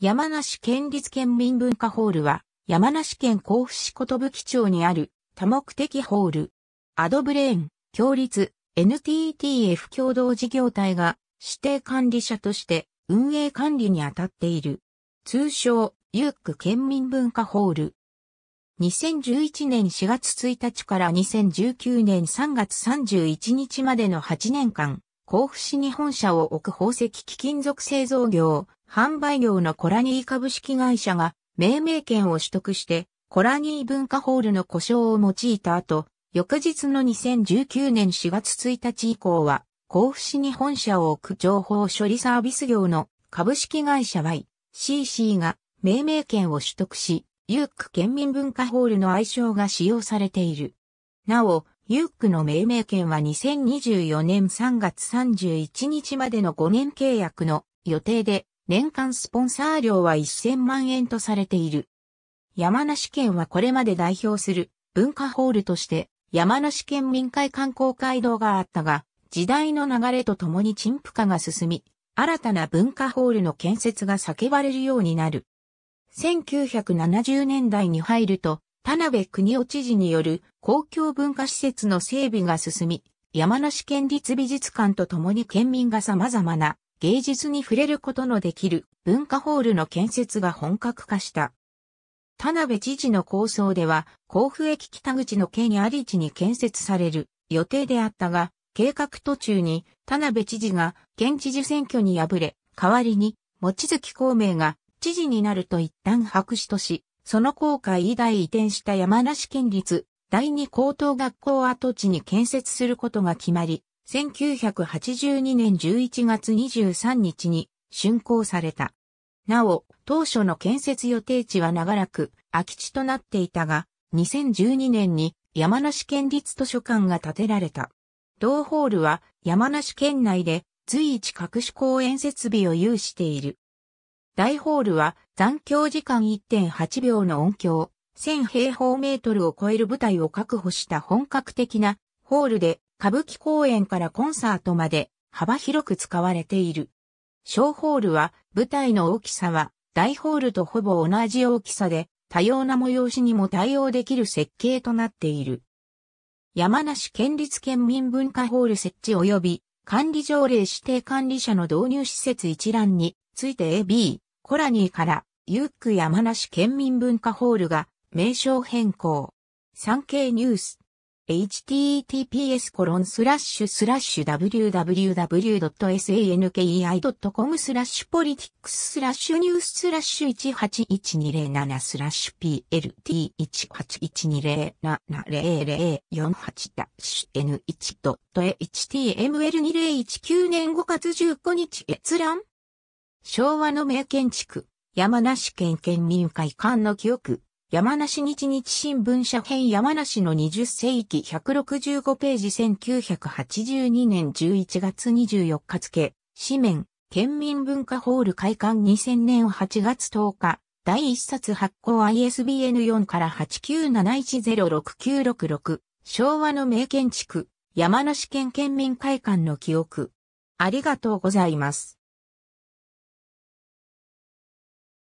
山梨県立県民文化ホールは、山梨県甲府市ことぶき町にある多目的ホール。アドブレーン、共立、NTTF 共同事業体が指定管理者として運営管理に当たっている。通称、ユーク県民文化ホール。2011年4月1日から2019年3月31日までの8年間、甲府市に本社を置く宝石貴金属製造業、販売業のコラニー株式会社が命名権を取得して、コラニー文化ホールの故障を用いた後、翌日の2019年4月1日以降は、甲府市に本社を置く情報処理サービス業の株式会社 YCC が命名権を取得し、ユーク県民文化ホールの愛称が使用されている。なお、ユークの命名権は2024年3月31日までの5年契約の予定で、年間スポンサー料は1000万円とされている。山梨県はこれまで代表する文化ホールとして山梨県民会観光街道があったが、時代の流れとともに陳腐化が進み、新たな文化ホールの建設が叫ばれるようになる。1970年代に入ると、田辺国夫知事による公共文化施設の整備が進み、山梨県立美術館とともに県民が様々な芸術に触れることのできる文化ホールの建設が本格化した。田辺知事の構想では、甲府駅北口の県あり地に建設される予定であったが、計画途中に田辺知事が県知事選挙に敗れ、代わりに、望月孔明が知事になると一旦白紙とし、その後悔以来移転した山梨県立第二高等学校跡地に建設することが決まり、1982年11月23日に竣工された。なお、当初の建設予定地は長らく空き地となっていたが、2012年に山梨県立図書館が建てられた。同ホールは山梨県内で随一各種公園設備を有している。大ホールは残響時間1.8秒の音響、1000平方メートルを超える舞台を確保した本格的なホールで歌舞伎公演からコンサートまで幅広く使われている。小ホールは舞台の大きさは大ホールとほぼ同じ大きさで多様な催しにも対応できる設計となっている。山梨県立県民文化ホール設置及び管理条例指定管理者の導入施設一覧について AB コラニーからユック山梨県民文化ホールが名称変更。産経ニュース https コロンスラッシュスラッシュ w w w s a n k i c o m スラッシュポリティックススラッシュニューススラッシュ181207スラッシュ PLT1812070048 N1.html2019 年5月15日閲覧昭和の名建築山梨県県民会館の記憶山梨日日新聞社編山梨の20世紀165ページ1982年11月24日付、紙面、県民文化ホール開館2000年8月10日、第1冊発行 ISBN 4から897106966、昭和の名建築、山梨県県民会館の記憶。ありがとうございます。